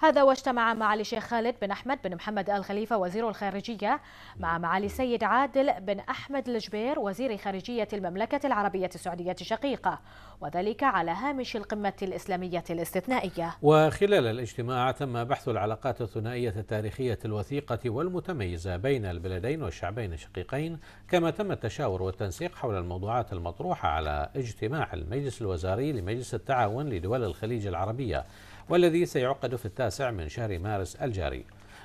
هذا واجتمع معالي الشيخ خالد بن أحمد بن محمد آل خليفة وزير الخارجية مع معالي السيد عادل بن أحمد الجبير وزير خارجية المملكة العربية السعودية الشقيقة وذلك على هامش القمة الإسلامية الاستثنائية وخلال الاجتماع تم بحث العلاقات الثنائية التاريخية الوثيقة والمتميزة بين البلدين والشعبين الشقيقين كما تم التشاور والتنسيق حول الموضوعات المطروحة على اجتماع المجلس الوزاري لمجلس التعاون لدول الخليج العربية والذي سيعقد في التاسع من شهر مارس الجاري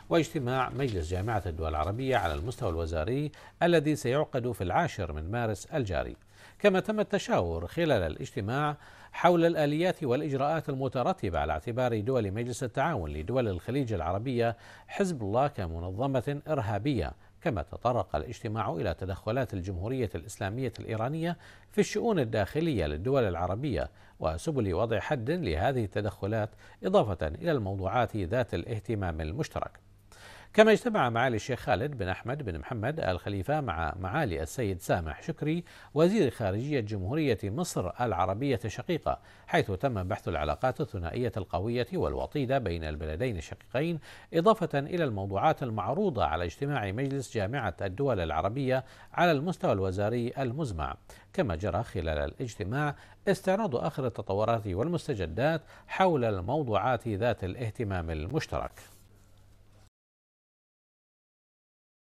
واجتماع مجلس جامعة الدول العربية على المستوى الوزاري الذي سيعقد في العاشر من مارس الجاري كما تم التشاور خلال الاجتماع حول الآليات والإجراءات المترتبة على اعتبار دول مجلس التعاون لدول الخليج العربية حزب الله كمنظمة إرهابية كما تطرق الاجتماع إلى تدخلات الجمهورية الإسلامية الإيرانية في الشؤون الداخلية للدول العربية وسبل وضع حد لهذه التدخلات إضافة إلى الموضوعات ذات الاهتمام المشترك كما اجتمع معالي الشيخ خالد بن أحمد بن محمد الخليفة مع معالي السيد سامح شكري وزير خارجية جمهورية مصر العربية الشقيقة حيث تم بحث العلاقات الثنائية القوية والوطيدة بين البلدين الشقيقين إضافة إلى الموضوعات المعروضة على اجتماع مجلس جامعة الدول العربية على المستوى الوزاري المزمع كما جرى خلال الاجتماع استعراض آخر التطورات والمستجدات حول الموضوعات ذات الاهتمام المشترك